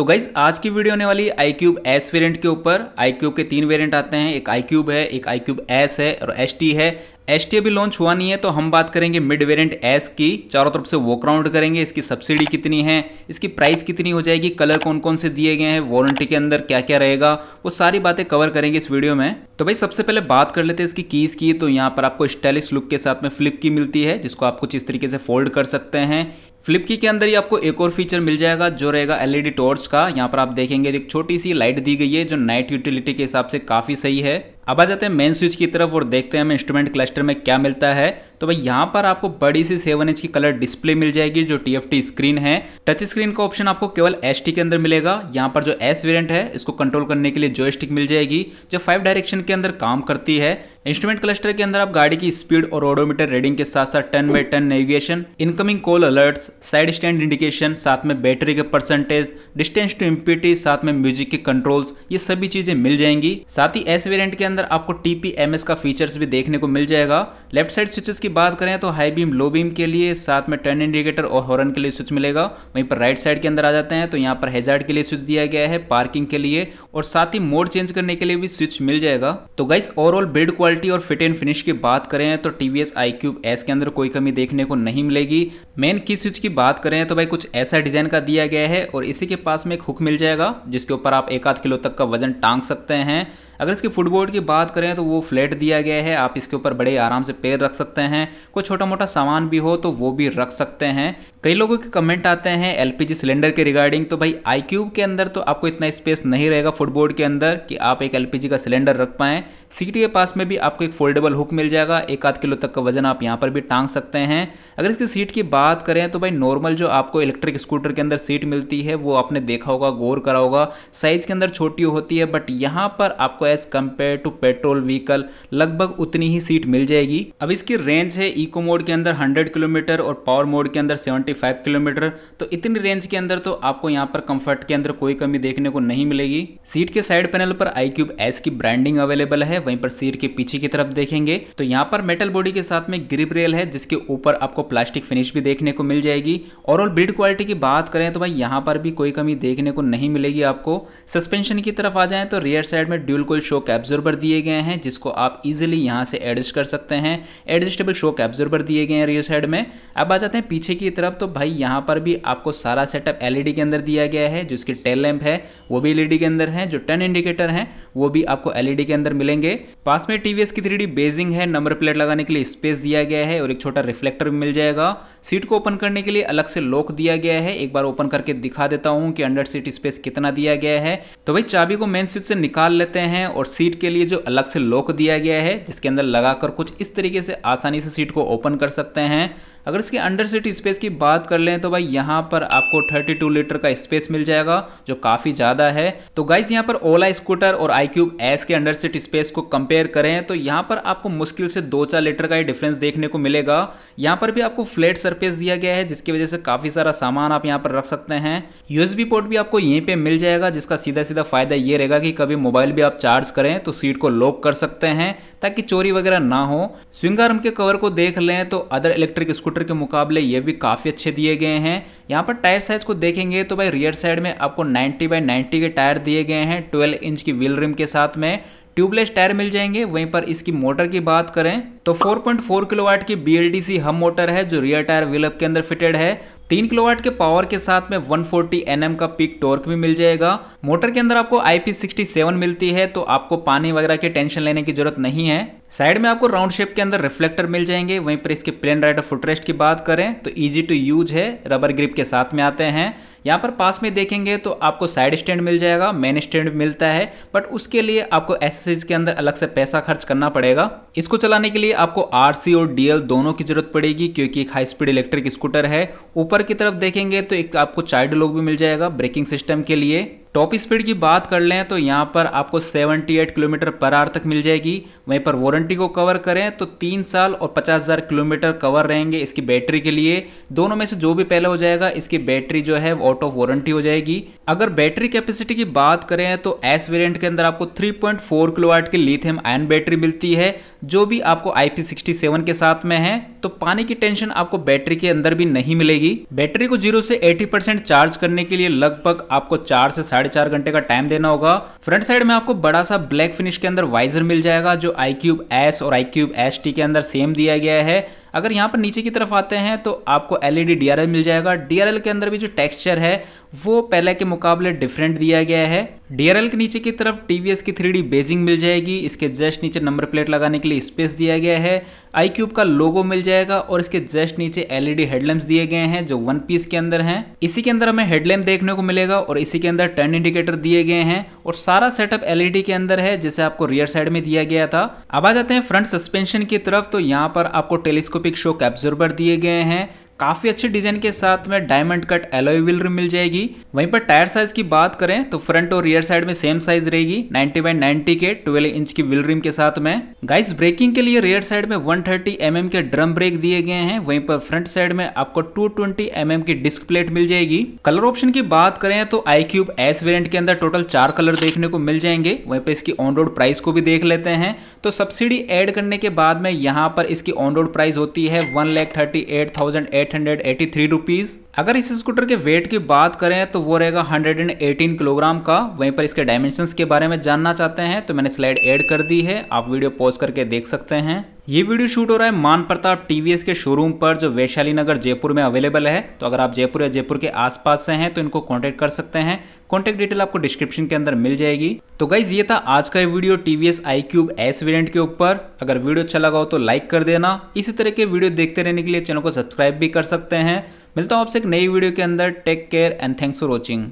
तो गाइज आज की वीडियो होने वाली आई क्यूब एस वेरियंट के ऊपर आई क्यूब के तीन वेरियंट आते हैं एक आई क्यूब है एक आई क्यूब एस है और एस टी है एस टी अभी लॉन्च हुआ नहीं है तो हम बात करेंगे मिड वेरियंट एस की चारों तरफ से वो क्राउंड करेंगे इसकी सब्सिडी कितनी है इसकी प्राइस कितनी हो जाएगी कलर कौन कौन से दिए गए हैं वारंटी के अंदर क्या क्या रहेगा वो सारी बातें कवर करेंगे इस वीडियो में तो भाई सबसे पहले बात कर लेते हैं इसकी कीज़ की तो यहाँ पर आपको स्टाइलिश लुक के साथ में फ्लिप की मिलती है जिसको आप कुछ इस तरीके से फोल्ड कर सकते हैं फ्लिप की के अंदर ही आपको एक और फीचर मिल जाएगा जो रहेगा एलईडी टॉर्च e का यहाँ पर आप देखेंगे एक छोटी सी लाइट दी गई है जो नाइट यूटिलिटी के हिसाब से काफ़ी सही है अब आ जाते हैं मेन स्विच की तरफ और देखते हैं हमें इंस्ट्रूमेंट क्लस्टर में क्या मिलता है तो भाई यहाँ पर आपको बड़ी सी सेवन इंच की कलर डिस्प्ले मिल जाएगी जो टी स्क्रीन है टच स्क्रीन का ऑप्शन आपको केवल एस के अंदर मिलेगा यहाँ पर जो एस वेरियंट है इसको कंट्रोल करने के लिए जो मिल जाएगी जो फाइव डायरेक्शन के अंदर काम करती है इंस्ट्रूमेंट क्लस्टर के अंदर आप गाड़ी की स्पीड और ओडोमीटर रीडिंग के साथ साथ turn by turn navigation incoming call alerts side stand indication साथ में बैटरी के परसेंटेज डिस्टेंस टू इम्पिटी साथ में म्यूजिक के कंट्रोल्स ये सभी चीजें मिल जाएंगी साथ ही एस वेरियंट के अंदर आपको टीपीएमएस का फीचर्स भी देखने को मिल जाएगा लेफ्ट साइड स्विचेस की बात करें तो हाई बीम लो बीम के लिए साथ में टर्न इंडिकेटर और हॉर्न के लिए स्विच मिलेगा वहीं पर राइट साइड के अंदर आ जाते हैं तो यहाँ पर हेजार्ड के लिए स्विच दिया गया है पार्किंग के लिए और साथ ही मोड चेंज करने के लिए भी स्विच मिल जाएगा तो गाइस ओवरऑल बिल्ड क्वालिटी और फिट एंड फिनिश की बात करें तो टीवीएस आई क्यूब एस के अंदर कोई कमी देखने को नहीं मिलेगी मेन की स्विच की बात करें तो भाई कुछ ऐसा डिजाइन का दिया गया है और इसी के पास में एक हुक मिल जाएगा जिसके ऊपर आप एक आध किलो तक का वजन टांग सकते हैं अगर इसके फुटबोर्ड की बात करें तो वो फ्लैट दिया गया है आप इसके ऊपर बड़े आराम से पैर रख सकते हैं हैं कोई छोटा मोटा सामान भी हो तो वो भी रख सकते हैं कई लोगों के कमेंट आते हैं एलपीजी सिलेंडर के रिगार्डिंग तो भाई आई क्यूब के अंदर तो आपको इतना स्पेस नहीं रहेगा फुटबोर्ड के अंदर कि आप एक एलपीजी का सिलेंडर रख पाए सीटी के पास में भी आपको एक फोल्डेबल हुक मिल जाएगा एक आध किलो तक का वजन आप यहाँ पर भी टांग सकते हैं अगर इसकी सीट की बात करें तो भाई नॉर्मल जो आपको इलेक्ट्रिक स्कूटर के अंदर सीट मिलती है वो आपने देखा होगा गौर करा होगा साइज़ के अंदर छोटी होती है बट यहाँ पर आपको as compare to petrol vehicle लगभग उतनी ही सीट मिल जाएगी अब इसकी रेंज रेंज है इको मोड के अंदर 100 किलोमीटर और पावर मोड के अंदर 75 किलोमीटर तो इतनी रेंज के अंदर तो आपको यहाँ पर कंफर्ट के अंदर कोई कमी देखने को नहीं मिलेगी सीट के साइड पैनल पर आई क्यूब एस की ब्रांडिंग अवेलेबल है वहीं पर सीट के पीछे की तरफ देखेंगे तो यहाँ पर मेटल बॉडी के साथ में ग्रिप रेल है जिसके ऊपर आपको प्लास्टिक फिनिश भी देखने को मिल जाएगी ओवरऑल बिल्ड क्वालिटी की बात करें तो भाई यहाँ पर भी कोई कमी देखने को नहीं मिलेगी आपको सस्पेंशन की तरफ आ जाए तो रियर साइड में ड्यूल कोल शोक एब्जॉर्बर दिए गए हैं जिसको आप इजिली यहाँ से एडजस्ट कर सकते हैं एडजस्टेबल शोक एब्जर्वर दिए गए हैं रियर साइड में अब आ जाते हैं पीछे की तरफ तो भाई यहाँ पर भी आपको सारा सेटअप एलईडी के अंदर दिया गया है जिसकी टेल लैंप है वो भी एलईडी के अंदर है जो टर्न इंडिकेटर है वो भी आपको एलईडी के अंदर मिलेंगे पास में टीवीएस की थ्री बेजिंग है नंबर प्लेट लगाने के लिए स्पेस दिया गया है और एक छोटा रिफ्लेक्टर भी मिल जाएगा सीट को ओपन करने के लिए अलग से लॉक दिया गया है एक बार ओपन करके दिखा देता हूँ कि अंडर सीट स्पेस कितना दिया गया है तो भाई चाबी को मेन स्विच से निकाल लेते हैं और सीट के लिए जो अलग से लॉक दिया गया है जिसके अंदर लगाकर कुछ इस तरीके से आसानी से इस सीट को ओपन कर सकते हैं अगर इसकी अंडर सीट स्पेस की बात कर लें तो भाई यहाँ पर आपको 32 लीटर का स्पेस मिल जाएगा जो काफ़ी ज़्यादा है तो गाइज यहाँ पर ओला स्कूटर और आई क्यूब एस के अंडर सीट स्पेस को कंपेयर करें तो यहाँ पर आपको मुश्किल से दो चार लीटर का ही डिफरेंस देखने को मिलेगा यहाँ पर भी आपको फ्लैट सरफेस दिया गया है जिसकी वजह से काफ़ी सारा सामान आप यहाँ पर रख सकते हैं यूएसबी पोर्ट भी आपको यहीं पर मिल जाएगा जिसका सीधा सीधा फायदा ये रहेगा कि कभी मोबाइल भी आप चार्ज करें तो सीट को लॉक कर सकते हैं ताकि चोरी वगैरह ना हो स्विंग आर्म के कवर कवर को देख लें तो अदर इलेक्ट्रिक स्कूटर के मुकाबले ये भी काफ़ी अच्छे दिए गए हैं यहाँ पर टायर साइज़ को देखेंगे तो भाई रियर साइड में आपको 90 बाय 90 के टायर दिए गए हैं 12 इंच की व्हील रिम के साथ में ट्यूबलेस टायर मिल जाएंगे वहीं पर इसकी मोटर की बात करें तो 4.4 किलोवाट की बी हम मोटर है जो रियर टायर व्हील के अंदर फिटेड है तीन किलोवाट के पावर के साथ में वन फोर्टी एम का पिक टॉर्क भी मिल जाएगा मोटर के अंदर आपको सेवन मिलती है तो आपको पानी वगैरह की टेंशन लेने की जरूरत नहीं है साइड में आपको राउंड शेप के अंदर रिफ्लेक्टर मिल जाएंगे वहीं पर इसके प्लेन राइडर फुटरेस्ट की बात करें तो इजी टू यूज है रबर ग्रिप के साथ में आते हैं यहाँ पर पास में देखेंगे तो आपको साइड स्टैंड मिल जाएगा मेन स्टैंड मिलता है बट उसके लिए आपको एसेसरीज के अंदर अलग से पैसा खर्च करना पड़ेगा इसको चलाने के लिए आपको आर और डीएल दोनों की जरूरत पड़ेगी क्योंकि एक हाई स्पीड इलेक्ट्रिक स्कूटर है ऊपर ऊपर की तरफ देखेंगे तो एक आपको चाइल्ड लोग भी मिल जाएगा ब्रेकिंग सिस्टम के लिए टॉप स्पीड की बात कर लें तो यहाँ पर आपको 78 किलोमीटर पर आर तक मिल जाएगी वहीं पर वारंटी को कवर करें तो तीन साल और पचास हज़ार किलोमीटर कवर रहेंगे इसकी बैटरी के लिए दोनों में से जो भी पहले हो जाएगा इसकी बैटरी जो है आउट ऑफ वारंटी हो जाएगी अगर बैटरी कैपेसिटी की बात करें तो एस वेरियंट के अंदर आपको थ्री पॉइंट फोर की लिथियम आयन बैटरी मिलती है जो भी आपको आई पी सिक्सटी सेवन के साथ में है तो पानी की टेंशन आपको बैटरी के अंदर भी नहीं मिलेगी बैटरी को जीरो से एटी परसेंट चार्ज करने के लिए लगभग आपको चार से साढ़े चार घंटे का टाइम देना होगा फ्रंट साइड में आपको बड़ा सा ब्लैक फिनिश के अंदर वाइजर मिल जाएगा जो आई क्यूब एस और आई क्यूब एस टी के अंदर सेम दिया गया है अगर यहाँ पर नीचे की तरफ आते हैं तो आपको एल ई e मिल जाएगा डी के अंदर भी जो टेक्स्चर है वो पहले के मुकाबले डिफरेंट दिया गया है डीआरएल के नीचे की तरफ टीवीएस की थ्री बेजिंग मिल जाएगी इसके जस्ट नीचे नंबर प्लेट लगाने के लिए स्पेस दिया गया है आई क्यूब का लोगो मिल जाएगा और इसके जस्ट नीचे एलईडी हेडलैम्प e दिए गए हैं जो वन पीस के अंदर हैं इसी के अंदर हमें हेडलैम्प देखने को मिलेगा और इसी के अंदर टर्न इंडिकेटर दिए गए हैं और सारा सेटअप एलईडी e के अंदर है जिसे आपको रियर साइड में दिया गया था अब आ जाते हैं फ्रंट सस्पेंशन की तरफ तो यहाँ पर आपको टेलीस्कोप माइक्रोस्कोपिक शोक एब्जॉर्बर दिए गए हैं काफी अच्छे डिजाइन के साथ में diamond cut alloy wheel rim मिल जाएगी वहीं पर टायर साइज की बात करें तो फ्रंट और रियर साइड में सेम साइज रहेगी 90 बाई 90 के 12 इंच की व्हील रिम के साथ में गाइस ब्रेकिंग के लिए रियर साइड में 130 थर्टी mm के ड्रम ब्रेक दिए गए हैं वहीं पर फ्रंट साइड में आपको 220 ट्वेंटी mm की डिस्क प्लेट मिल जाएगी कलर ऑप्शन की बात करें तो आई क्यूब एस वेरियंट के अंदर टोटल चार कलर देखने को मिल जाएंगे वहीं पर इसकी ऑन रोड प्राइस को भी देख लेते हैं तो सब्सिडी एड करने के बाद में यहाँ पर इसकी ऑन रोड प्राइस होती है one lakh thirty eight thousand eight 883 rupees अगर इस स्कूटर के वेट की बात करें तो वो रहेगा 118 किलोग्राम का वहीं पर इसके डायमेंशंस के बारे में जानना चाहते हैं तो मैंने स्लाइड ऐड कर दी है आप वीडियो पॉज करके देख सकते हैं ये वीडियो शूट हो रहा है मान प्रताप टीवीएस के शोरूम पर जो वैशाली नगर जयपुर में अवेलेबल है तो अगर आप जयपुर या जयपुर के आसपास से हैं तो इनको कांटेक्ट कर सकते हैं कांटेक्ट डिटेल आपको डिस्क्रिप्शन के अंदर मिल जाएगी तो गाइज ये था आज का video TVS i cube S variant के ऊपर अगर वीडियो अच्छा लगा हो तो लाइक कर देना इसी तरह के वीडियो देखते रहने के लिए चैनल को सब्सक्राइब भी कर सकते हैं मिलता हूँ आपसे एक नई वीडियो के अंदर take care and thanks for watching